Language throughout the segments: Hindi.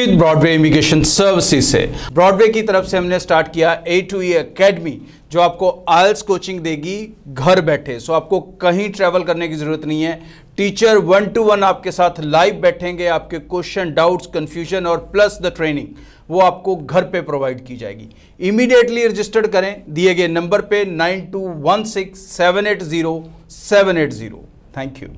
ब्रॉडवे इमिग्रेशन सर्विसेज से ब्रॉडवे की तरफ से हमने स्टार्ट किया ए टू ई अकेडमी जो आपको आयल्स कोचिंग देगी घर बैठे सो आपको कहीं ट्रेवल करने की ज़रूरत नहीं है टीचर वन टू वन आपके साथ लाइव बैठेंगे आपके क्वेश्चन डाउट्स कंफ्यूजन और प्लस द ट्रेनिंग वो आपको घर पे प्रोवाइड की जाएगी इमीडिएटली रजिस्टर्ड करें दिए गए नंबर पे nine two one six seven eight zero seven eight zero thank you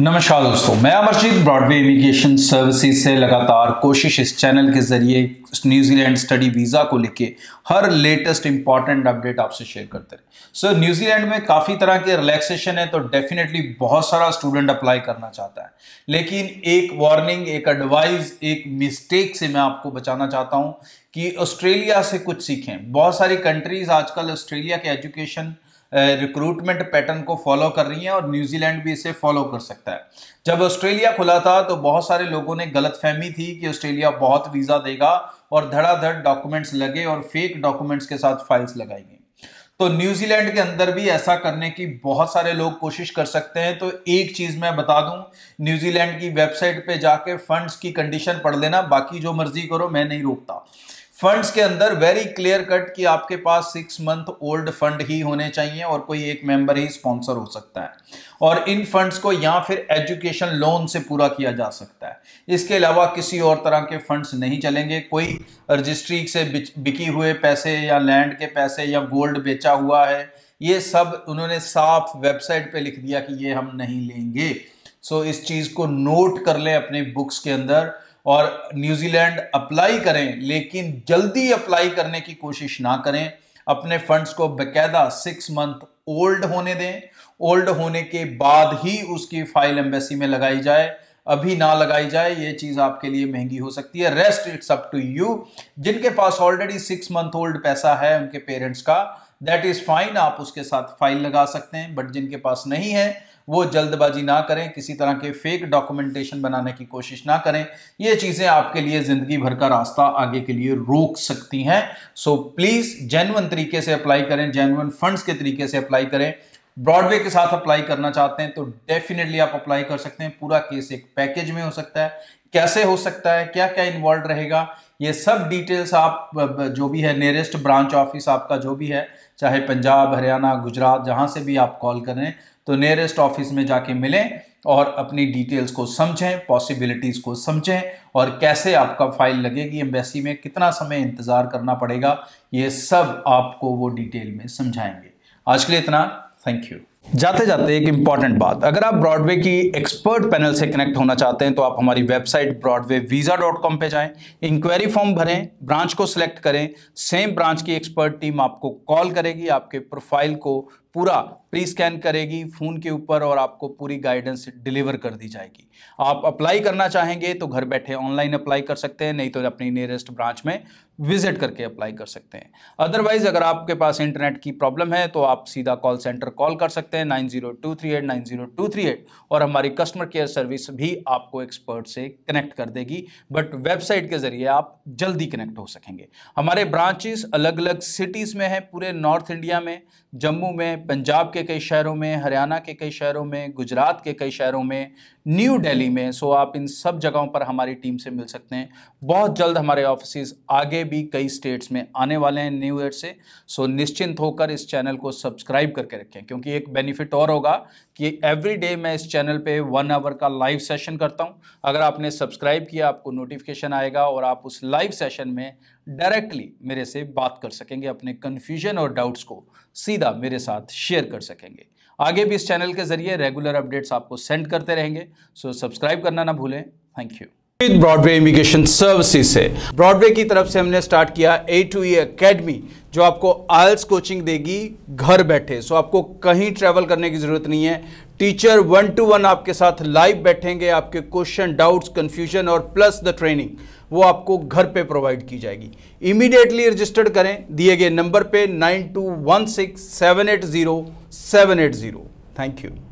नमस्कार दोस्तों मैं अमरजीत ब्रॉडवे इमिग्रेशन सर्विसेज से लगातार कोशिश इस चैनल के जरिए न्यूजीलैंड स्टडी वीज़ा को लेके हर लेटेस्ट इंपॉर्टेंट अपडेट आपसे शेयर करते रहे सर न्यूजीलैंड में काफ़ी तरह के रिलैक्सेशन है तो डेफिनेटली बहुत सारा स्टूडेंट अप्लाई करना चाहता है लेकिन एक वार्निंग एक एडवाइस एक मिस्टेक से मैं आपको बचाना चाहता हूँ कि ऑस्ट्रेलिया से कुछ सीखें बहुत सारी कंट्रीज़ आजकल ऑस्ट्रेलिया के एजुकेशन रिक्रूटमेंट पैटर्न को फॉलो कर रही हैं और न्यूजीलैंड भी इसे फॉलो कर सकता है जब ऑस्ट्रेलिया खुला था तो बहुत सारे लोगों ने गलत फहमी थी कि ऑस्ट्रेलिया बहुत वीज़ा देगा और धड़ाधड़ डॉक्यूमेंट्स लगे और फेक डॉक्यूमेंट्स के साथ फाइल्स लगाई गई तो न्यूजीलैंड के अंदर भी ऐसा करने की बहुत सारे लोग कोशिश कर सकते हैं तो एक चीज़ मैं बता दूं न्यूजीलैंड की वेबसाइट पे जाके फंड्स की कंडीशन पढ़ लेना बाकी जो मर्जी करो मैं नहीं रोकता फंड्स के अंदर वेरी क्लियर कट कि आपके पास सिक्स मंथ ओल्ड फंड ही होने चाहिए और कोई एक मेंबर ही स्पॉन्सर हो सकता है और इन फंड्स को या फिर एजुकेशन लोन से पूरा किया जा सकता है इसके अलावा किसी और तरह के फंड्स नहीं चलेंगे कोई रजिस्ट्री से बिकी हुए पैसे या लैंड के पैसे या गोल्ड बेचा हुआ है ये सब उन्होंने साफ वेबसाइट पर लिख दिया कि ये हम नहीं लेंगे सो so, इस चीज़ को नोट कर लें अपने बुक्स के अंदर और न्यूजीलैंड अप्लाई करें लेकिन जल्दी अप्लाई करने की कोशिश ना करें अपने फंड्स को बकायदा सिक्स मंथ ओल्ड होने दें ओल्ड होने के बाद ही उसकी फाइल एम्बेसी में लगाई जाए अभी ना लगाई जाए ये चीज़ आपके लिए महंगी हो सकती है rest it's up to you जिनके पास ऑलरेडी सिक्स मंथ ओल्ड पैसा है उनके पेरेंट्स का दैट इज़ फाइन आप उसके साथ फाइल लगा सकते हैं बट जिनके पास नहीं है वो जल्दबाजी ना करें किसी तरह के फेक डॉक्यूमेंटेशन बनाने की कोशिश ना करें ये चीज़ें आपके लिए ज़िंदगी भर का रास्ता आगे के लिए रोक सकती हैं सो प्लीज़ जेनवन तरीके से अप्लाई करें जेनवन फंड्स के तरीके से अप्लाई करें ब्रॉडवे के साथ अप्लाई करना चाहते हैं तो डेफिनेटली आप अप्लाई कर सकते हैं पूरा केस एक पैकेज में हो सकता है कैसे हो सकता है क्या क्या इन्वॉल्व रहेगा ये सब डिटेल्स आप जो भी है नियरेस्ट ब्रांच ऑफिस आपका जो भी है चाहे पंजाब हरियाणा गुजरात जहाँ से भी आप कॉल करें तो नियरेस्ट ऑफिस में जाके मिलें और अपनी डिटेल्स को समझें पॉसिबिलिटीज़ को समझें और कैसे आपका फाइल लगेगी एम्बेसी में कितना समय इंतज़ार करना पड़ेगा ये सब आपको वो डिटेल में समझाएंगे आज के लिए इतना थैंक यू जाते जाते एक इंपॉर्टेंट बात अगर आप ब्रॉडवे की एक्सपर्ट पैनल से कनेक्ट होना चाहते हैं तो आप हमारी website Broadway visa dot com पर जाएँ इंक्वायरी फॉर्म भरें ब्रांच को सिलेक्ट करें सेम ब्रांच की एक्सपर्ट टीम आपको कॉल करेगी आपके प्रोफाइल को पूरा प्री स्कैन करेगी फ़ोन के ऊपर और आपको पूरी गाइडेंस डिलीवर कर दी जाएगी आप अप्लाई करना चाहेंगे तो घर बैठे ऑनलाइन अप्लाई कर सकते हैं नहीं तो अपनी नियरेस्ट ब्रांच में विजिट करके अप्लाई कर सकते हैं अदरवाइज़ अगर आपके पास इंटरनेट की प्रॉब्लम है तो आप सीधा कॉल सेंटर कॉल कर सकते हैं nine zero two three eight nine zero two three eight और हमारी कस्टमर केयर सर्विस भी आपको एक्सपर्ट से कनेक्ट कर देगी बट वेबसाइट के ज़रिए आप जल्दी कनेक्ट हो सकेंगे हमारे ब्रांचेस अलग अलग सिटीज़ में हैं पूरे नॉर्थ इंडिया में जम्मू में पंजाब के कई शहरों में हरियाणा के कई शहरों में गुजरात के कई शहरों में न्यू दिल्ली में सो आप इन सब जगहों पर हमारी टीम से मिल सकते हैं बहुत जल्द हमारे ऑफिस आगे भी कई स्टेट्स में आने वाले हैं न्यू ईयर से सो निश्चिंत होकर इस चैनल को सब्सक्राइब करके रखें क्योंकि एक बेनिफिट और होगा कि एवरी डे मैं इस चैनल पे वन आवर का लाइव सेशन करता हूँ अगर आपने सब्सक्राइब किया आपको नोटिफिकेशन आएगा और आप उस लाइव सेशन में डायरेक्टली मेरे से बात कर सकेंगे अपने कन्फ्यूजन और डाउट्स को सीधा मेरे साथ शेयर कर सकेंगे आगे भी इस चैनल के ज़रिए रेगुलर अपडेट्स आपको सेंड करते रहेंगे सो सब्सक्राइब करना ना भूलें thank you Broadway immigration services से ब्रॉडवे की तरफ से हमने स्टार्ट किया ए टू ई अकेडमी जो आपको आयल्स कोचिंग देगी घर बैठे सो आपको कहीं ट्रेवल करने की ज़रूरत नहीं है टीचर वन टू वन आपके साथ लाइव बैठेंगे आपके क्वेश्चन डाउट्स कंफ्यूजन और प्लस द ट्रेनिंग वो आपको घर पे प्रोवाइड की जाएगी इमीडिएटली रजिस्टर्ड करें दिए गए नंबर पे nine two one six seven eight zero seven eight zero thank you